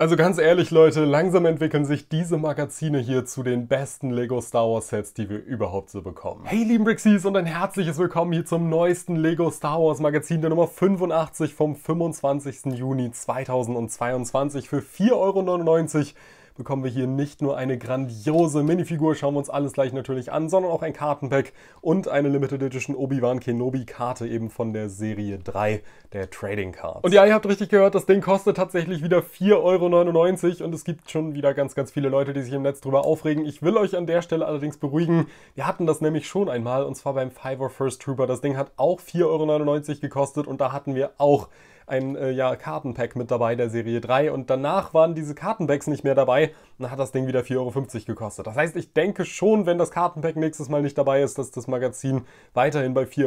Also ganz ehrlich, Leute, langsam entwickeln sich diese Magazine hier zu den besten Lego Star Wars Sets, die wir überhaupt so bekommen. Hey, lieben Brixies und ein herzliches Willkommen hier zum neuesten Lego Star Wars Magazin der Nummer 85 vom 25. Juni 2022 für 4,99 Euro bekommen wir hier nicht nur eine grandiose Minifigur, schauen wir uns alles gleich natürlich an, sondern auch ein Kartenpack und eine Limited Edition Obi-Wan Kenobi-Karte eben von der Serie 3 der Trading Cards. Und ja, ihr habt richtig gehört, das Ding kostet tatsächlich wieder 4,99 Euro und es gibt schon wieder ganz, ganz viele Leute, die sich im Netz drüber aufregen. Ich will euch an der Stelle allerdings beruhigen, wir hatten das nämlich schon einmal und zwar beim Fiverr First Trooper. Das Ding hat auch 4,99 Euro gekostet und da hatten wir auch ein äh, ja, Kartenpack mit dabei der Serie 3 und danach waren diese Kartenpacks nicht mehr dabei. Dann hat das Ding wieder 4,50 Euro gekostet. Das heißt, ich denke schon, wenn das Kartenpack nächstes Mal nicht dabei ist, dass das Magazin weiterhin bei 4,50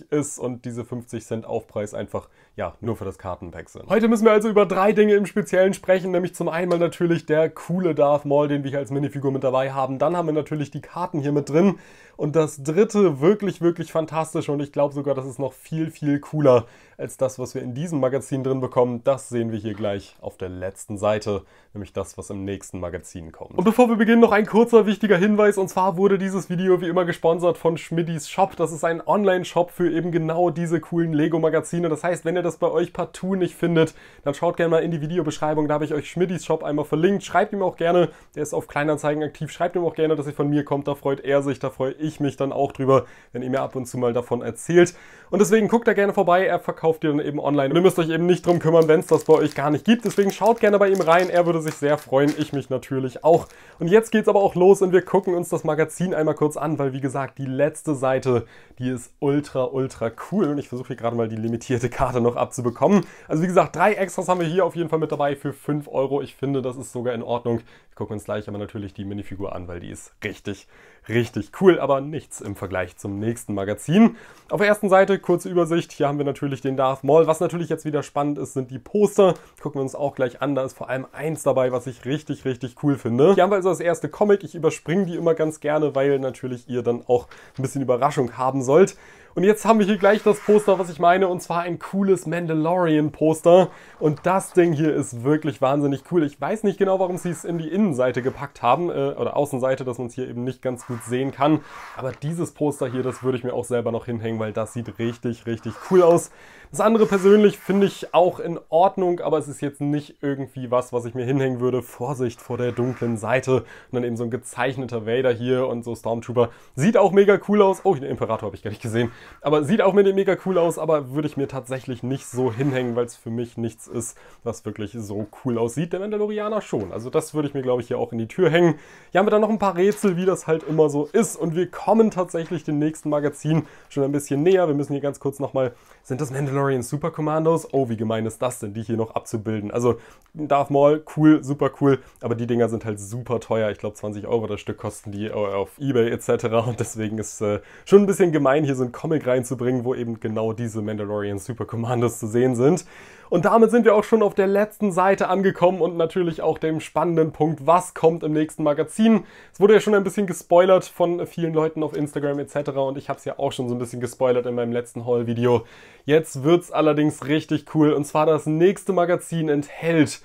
Euro ist und diese 50 Cent Aufpreis einfach ja nur für das Kartenpack sind. Heute müssen wir also über drei Dinge im Speziellen sprechen, nämlich zum einen natürlich der coole Darth Maul, den wir hier als Minifigur mit dabei haben. Dann haben wir natürlich die Karten hier mit drin. Und das dritte wirklich, wirklich fantastisch. Und ich glaube sogar, das ist noch viel, viel cooler als das, was wir in diesem Magazin drin bekommen. Das sehen wir hier gleich auf der letzten Seite, nämlich das, was im nächsten Magazin kommt. Und bevor wir beginnen, noch ein kurzer wichtiger Hinweis. Und zwar wurde dieses Video wie immer gesponsert von Schmidis Shop. Das ist ein Online-Shop für eben genau diese coolen Lego-Magazine. Das heißt, wenn ihr das bei euch partout nicht findet, dann schaut gerne mal in die Videobeschreibung. Da habe ich euch Schmidis Shop einmal verlinkt. Schreibt ihm auch gerne, der ist auf Kleinanzeigen aktiv. Schreibt ihm auch gerne, dass ihr von mir kommt. Da freut er sich, da freue ich ich mich dann auch drüber, wenn ihr mir ab und zu mal davon erzählt. Und deswegen guckt da gerne vorbei, er verkauft die dann eben online. Und ihr müsst euch eben nicht drum kümmern, wenn es das bei euch gar nicht gibt. Deswegen schaut gerne bei ihm rein, er würde sich sehr freuen, ich mich natürlich auch. Und jetzt geht's aber auch los und wir gucken uns das Magazin einmal kurz an, weil wie gesagt, die letzte Seite, die ist ultra, ultra cool. Und ich versuche hier gerade mal die limitierte Karte noch abzubekommen. Also wie gesagt, drei Extras haben wir hier auf jeden Fall mit dabei für 5 Euro. Ich finde, das ist sogar in Ordnung. Wir gucken uns gleich aber natürlich die Minifigur an, weil die ist richtig, richtig cool, aber nichts im Vergleich zum nächsten Magazin. Auf der ersten Seite kurze Übersicht. Hier haben wir natürlich den Darth Maul. Was natürlich jetzt wieder spannend ist, sind die Poster. Gucken wir uns auch gleich an. Da ist vor allem eins dabei, was ich richtig, richtig cool finde. Hier haben wir also das erste Comic. Ich überspringe die immer ganz gerne, weil natürlich ihr dann auch ein bisschen Überraschung haben sollt. Und jetzt haben wir hier gleich das Poster, was ich meine, und zwar ein cooles Mandalorian-Poster. Und das Ding hier ist wirklich wahnsinnig cool. Ich weiß nicht genau, warum sie es in die Innenseite gepackt haben, äh, oder Außenseite, dass man es hier eben nicht ganz gut sehen kann. Aber dieses Poster hier, das würde ich mir auch selber noch hinhängen, weil das sieht richtig, richtig cool aus. Das andere persönlich finde ich auch in Ordnung, aber es ist jetzt nicht irgendwie was, was ich mir hinhängen würde. Vorsicht vor der dunklen Seite. Und dann eben so ein gezeichneter Vader hier und so Stormtrooper. Sieht auch mega cool aus. Oh, den Imperator habe ich gar nicht gesehen. Aber sieht auch mit dem mega cool aus, aber würde ich mir tatsächlich nicht so hinhängen, weil es für mich nichts ist, was wirklich so cool aussieht. Der Mandalorianer schon. Also das würde ich mir, glaube ich, hier auch in die Tür hängen. Hier haben wir dann noch ein paar Rätsel, wie das halt immer so ist. Und wir kommen tatsächlich dem nächsten Magazin schon ein bisschen näher. Wir müssen hier ganz kurz nochmal sind das Mandalorian Super Commandos? Oh, wie gemein ist das denn, die hier noch abzubilden? Also Darth Maul, cool, super cool, aber die Dinger sind halt super teuer. Ich glaube 20 Euro das Stück kosten die äh, auf Ebay etc. Und deswegen ist äh, schon ein bisschen gemein, hier so einen Comic reinzubringen, wo eben genau diese Mandalorian Super Commandos zu sehen sind. Und damit sind wir auch schon auf der letzten Seite angekommen und natürlich auch dem spannenden Punkt, was kommt im nächsten Magazin. Es wurde ja schon ein bisschen gespoilert von vielen Leuten auf Instagram etc. und ich habe es ja auch schon so ein bisschen gespoilert in meinem letzten Haul-Video. Jetzt wird's allerdings richtig cool und zwar das nächste Magazin enthält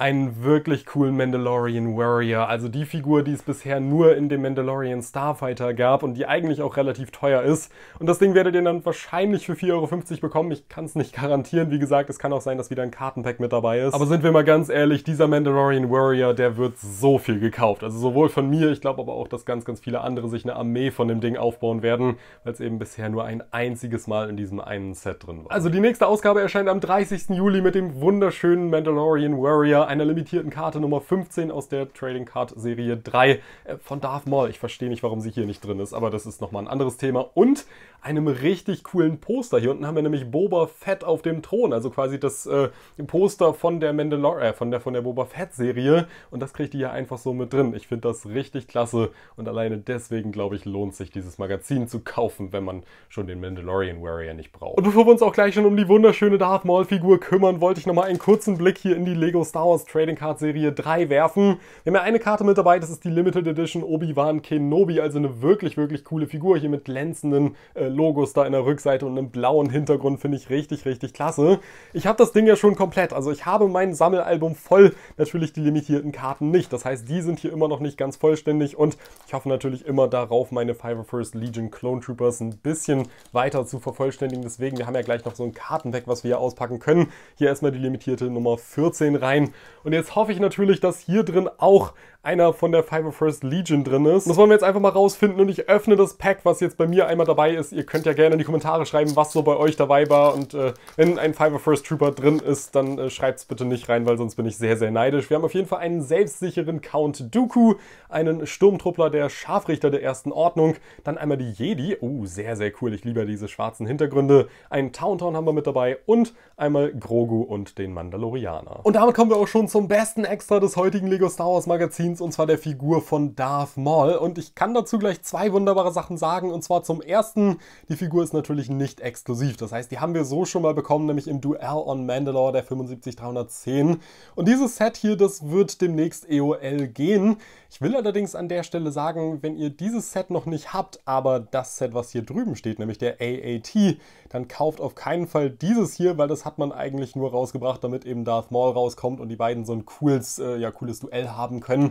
einen wirklich coolen Mandalorian Warrior. Also die Figur, die es bisher nur in dem Mandalorian Starfighter gab und die eigentlich auch relativ teuer ist. Und das Ding werdet ihr dann wahrscheinlich für 4,50 Euro bekommen. Ich kann es nicht garantieren. Wie gesagt, es kann auch sein, dass wieder ein Kartenpack mit dabei ist. Aber sind wir mal ganz ehrlich, dieser Mandalorian Warrior, der wird so viel gekauft. Also sowohl von mir, ich glaube aber auch, dass ganz, ganz viele andere sich eine Armee von dem Ding aufbauen werden, weil es eben bisher nur ein einziges Mal in diesem einen Set drin war. Also die nächste Ausgabe erscheint am 30. Juli mit dem wunderschönen Mandalorian Warrior einer limitierten Karte Nummer 15 aus der Trading Card Serie 3 äh, von Darth Maul. Ich verstehe nicht, warum sie hier nicht drin ist, aber das ist nochmal ein anderes Thema. Und einem richtig coolen Poster. Hier unten haben wir nämlich Boba Fett auf dem Thron, also quasi das äh, Poster von der Mandalorian, äh, von der, von der Boba Fett-Serie. Und das kriegt ihr hier einfach so mit drin. Ich finde das richtig klasse und alleine deswegen, glaube ich, lohnt sich dieses Magazin zu kaufen, wenn man schon den Mandalorian Warrior nicht braucht. Und bevor wir uns auch gleich schon um die wunderschöne Darth Maul-Figur kümmern, wollte ich nochmal einen kurzen Blick hier in die Lego Star Wars Wars Trading Card Serie 3 werfen. Wir haben ja eine Karte mit dabei, das ist die Limited Edition Obi-Wan Kenobi, also eine wirklich, wirklich coole Figur hier mit glänzenden äh, Logos da in der Rückseite und einem blauen Hintergrund, finde ich richtig, richtig klasse. Ich habe das Ding ja schon komplett, also ich habe mein Sammelalbum voll, natürlich die limitierten Karten nicht. Das heißt, die sind hier immer noch nicht ganz vollständig und ich hoffe natürlich immer darauf, meine 501st Legion Clone Troopers ein bisschen weiter zu vervollständigen. Deswegen, wir haben ja gleich noch so ein Kartendeck, was wir hier auspacken können. Hier erstmal die limitierte Nummer 14 rein und jetzt hoffe ich natürlich, dass hier drin auch einer von der 501st Legion drin ist. das wollen wir jetzt einfach mal rausfinden und ich öffne das Pack, was jetzt bei mir einmal dabei ist. Ihr könnt ja gerne in die Kommentare schreiben, was so bei euch dabei war und äh, wenn ein 501st Trooper drin ist, dann äh, schreibt es bitte nicht rein, weil sonst bin ich sehr, sehr neidisch. Wir haben auf jeden Fall einen selbstsicheren Count Dooku, einen Sturmtruppler der Scharfrichter der Ersten Ordnung, dann einmal die Jedi, oh, sehr, sehr cool, ich liebe diese schwarzen Hintergründe, einen Tauntaun haben wir mit dabei und einmal Grogu und den Mandalorianer. Und damit kommen wir auch schon zum besten Extra des heutigen Lego Star Wars Magazins Greens und zwar der Figur von Darth Maul. Und ich kann dazu gleich zwei wunderbare Sachen sagen. Und zwar zum ersten, die Figur ist natürlich nicht exklusiv. Das heißt, die haben wir so schon mal bekommen, nämlich im Duell on Mandalore der 75310. Und dieses Set hier, das wird demnächst EOL gehen. Ich will allerdings an der Stelle sagen, wenn ihr dieses Set noch nicht habt, aber das Set, was hier drüben steht, nämlich der AAT, dann kauft auf keinen Fall dieses hier, weil das hat man eigentlich nur rausgebracht, damit eben Darth Maul rauskommt und die beiden so ein cooles, äh, ja, cooles Duell haben können.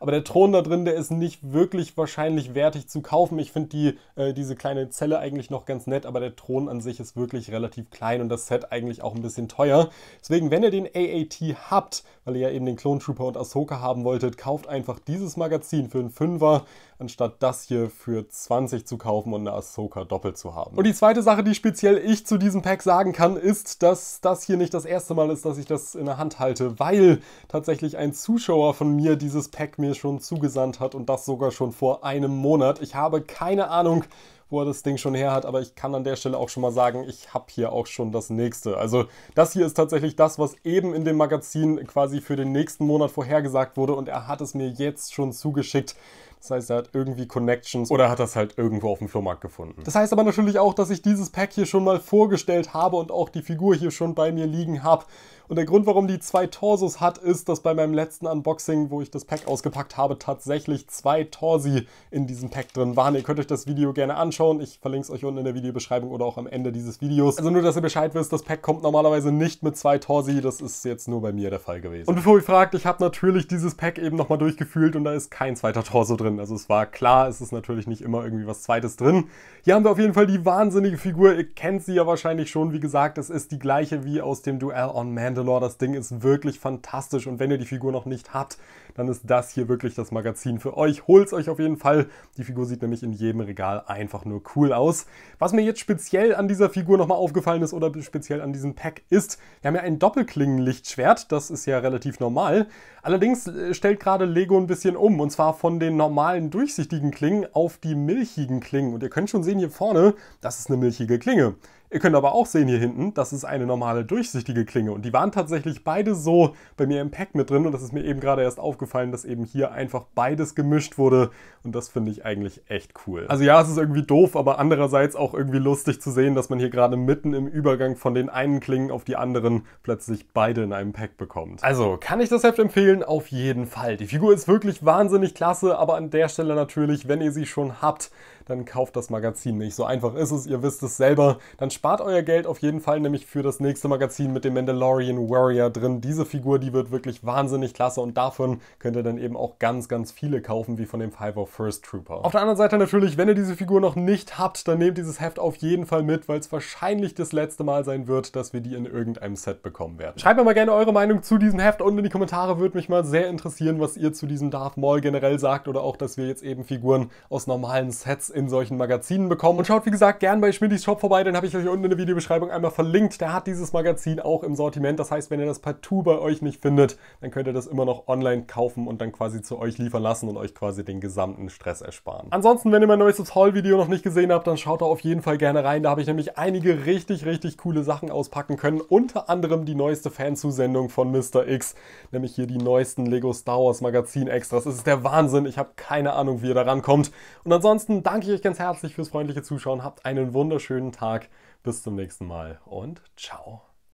Aber der Thron da drin, der ist nicht wirklich wahrscheinlich wertig zu kaufen. Ich finde die, äh, diese kleine Zelle eigentlich noch ganz nett, aber der Thron an sich ist wirklich relativ klein und das Set eigentlich auch ein bisschen teuer. Deswegen, wenn ihr den AAT habt, weil ihr ja eben den Clone Trooper und Ahsoka haben wolltet, kauft einfach dieses Magazin für einen Fünfer anstatt das hier für 20 zu kaufen und eine Ahsoka doppelt zu haben. Und die zweite Sache, die speziell ich zu diesem Pack sagen kann, ist, dass das hier nicht das erste Mal ist, dass ich das in der Hand halte, weil tatsächlich ein Zuschauer von mir dieses Pack mir schon zugesandt hat und das sogar schon vor einem Monat. Ich habe keine Ahnung, wo er das Ding schon her hat, aber ich kann an der Stelle auch schon mal sagen, ich habe hier auch schon das nächste. Also das hier ist tatsächlich das, was eben in dem Magazin quasi für den nächsten Monat vorhergesagt wurde und er hat es mir jetzt schon zugeschickt. Das heißt, er hat irgendwie Connections oder hat das halt irgendwo auf dem Flohmarkt gefunden. Das heißt aber natürlich auch, dass ich dieses Pack hier schon mal vorgestellt habe und auch die Figur hier schon bei mir liegen habe. Und der Grund, warum die zwei Torsos hat, ist, dass bei meinem letzten Unboxing, wo ich das Pack ausgepackt habe, tatsächlich zwei Torsi in diesem Pack drin waren. Ihr könnt euch das Video gerne anschauen. Ich verlinke es euch unten in der Videobeschreibung oder auch am Ende dieses Videos. Also nur, dass ihr Bescheid wisst, das Pack kommt normalerweise nicht mit zwei Torsi. Das ist jetzt nur bei mir der Fall gewesen. Und bevor ihr fragt, ich habe natürlich dieses Pack eben nochmal durchgefühlt und da ist kein zweiter Torso drin drin. Also es war klar, es ist natürlich nicht immer irgendwie was Zweites drin. Hier haben wir auf jeden Fall die wahnsinnige Figur. Ihr kennt sie ja wahrscheinlich schon. Wie gesagt, es ist die gleiche wie aus dem Duell on Mandalore. Das Ding ist wirklich fantastisch. Und wenn ihr die Figur noch nicht habt, dann ist das hier wirklich das Magazin für euch. Holt es euch auf jeden Fall. Die Figur sieht nämlich in jedem Regal einfach nur cool aus. Was mir jetzt speziell an dieser Figur nochmal aufgefallen ist oder speziell an diesem Pack ist, wir haben ja ein Doppelklingenlichtschwert. Das ist ja relativ normal. Allerdings äh, stellt gerade Lego ein bisschen um. Und zwar von den normalen normalen durchsichtigen Klingen auf die milchigen Klingen. Und ihr könnt schon sehen hier vorne, das ist eine milchige Klinge. Ihr könnt aber auch sehen hier hinten, das ist eine normale durchsichtige Klinge und die waren tatsächlich beide so bei mir im Pack mit drin und das ist mir eben gerade erst aufgefallen, dass eben hier einfach beides gemischt wurde und das finde ich eigentlich echt cool. Also ja, es ist irgendwie doof, aber andererseits auch irgendwie lustig zu sehen, dass man hier gerade mitten im Übergang von den einen Klingen auf die anderen plötzlich beide in einem Pack bekommt. Also kann ich das Heft empfehlen? Auf jeden Fall. Die Figur ist wirklich wahnsinnig klasse, aber an der Stelle natürlich, wenn ihr sie schon habt, dann kauft das Magazin nicht. So einfach ist es, ihr wisst es selber. Dann spart euer Geld auf jeden Fall nämlich für das nächste Magazin mit dem Mandalorian Warrior drin. Diese Figur, die wird wirklich wahnsinnig klasse und davon könnt ihr dann eben auch ganz, ganz viele kaufen, wie von dem 501st Trooper. Auf der anderen Seite natürlich, wenn ihr diese Figur noch nicht habt, dann nehmt dieses Heft auf jeden Fall mit, weil es wahrscheinlich das letzte Mal sein wird, dass wir die in irgendeinem Set bekommen werden. Schreibt mir mal gerne eure Meinung zu diesem Heft unten in die Kommentare, würde mich mal sehr interessieren, was ihr zu diesem Darth Maul generell sagt oder auch, dass wir jetzt eben Figuren aus normalen Sets in solchen Magazinen bekommen. Und schaut wie gesagt gern bei Schmidis Shop vorbei, den habe ich euch unten in der Videobeschreibung einmal verlinkt. Der hat dieses Magazin auch im Sortiment. Das heißt, wenn ihr das partout bei euch nicht findet, dann könnt ihr das immer noch online kaufen und dann quasi zu euch liefern lassen und euch quasi den gesamten Stress ersparen. Ansonsten, wenn ihr mein neuestes Haul-Video noch nicht gesehen habt, dann schaut da auf jeden Fall gerne rein. Da habe ich nämlich einige richtig, richtig coole Sachen auspacken können. Unter anderem die neueste Fanzusendung von Mr. X, nämlich hier die neuesten Lego Star Wars Magazin-Extras. Es ist der Wahnsinn. Ich habe keine Ahnung, wie ihr da rankommt. Und ansonsten danke danke ich euch ganz herzlich fürs freundliche Zuschauen. Habt einen wunderschönen Tag. Bis zum nächsten Mal und ciao.